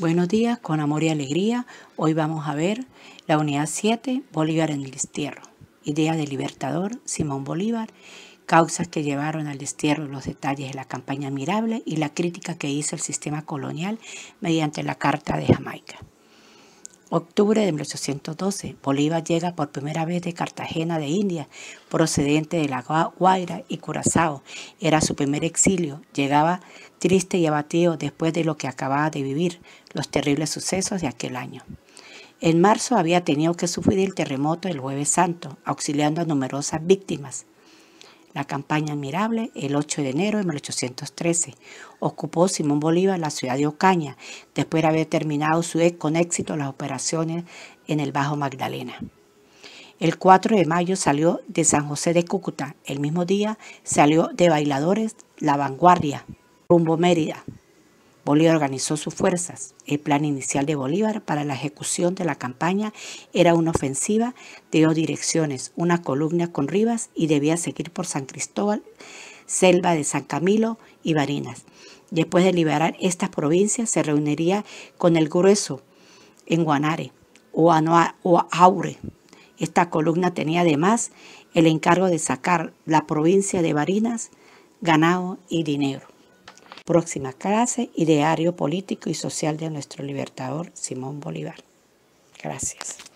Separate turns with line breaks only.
Buenos días, con amor y alegría. Hoy vamos a ver la unidad 7, Bolívar en el destierro. Idea del libertador Simón Bolívar, causas que llevaron al destierro, los detalles de la campaña admirable y la crítica que hizo el sistema colonial mediante la Carta de Jamaica. Octubre de 1812, Bolívar llega por primera vez de Cartagena de India, procedente de la Guaira y Curazao. Era su primer exilio. Llegaba triste y abatido después de lo que acababa de vivir, los terribles sucesos de aquel año. En marzo había tenido que sufrir el terremoto del jueves santo, auxiliando a numerosas víctimas la campaña admirable el 8 de enero de 1813. Ocupó Simón Bolívar la ciudad de Ocaña, después de haber terminado su con éxito las operaciones en el Bajo Magdalena. El 4 de mayo salió de San José de Cúcuta. El mismo día salió de Bailadores La Vanguardia, rumbo Mérida. Bolívar organizó sus fuerzas. El plan inicial de Bolívar para la ejecución de la campaña era una ofensiva de dos direcciones, una columna con Rivas y debía seguir por San Cristóbal, Selva de San Camilo y Barinas. Después de liberar estas provincias, se reuniría con el grueso en Guanare o, o Aure. Esta columna tenía además el encargo de sacar la provincia de Barinas, Ganado y Dinero. Próxima clase, ideario político y social de nuestro libertador Simón Bolívar. Gracias.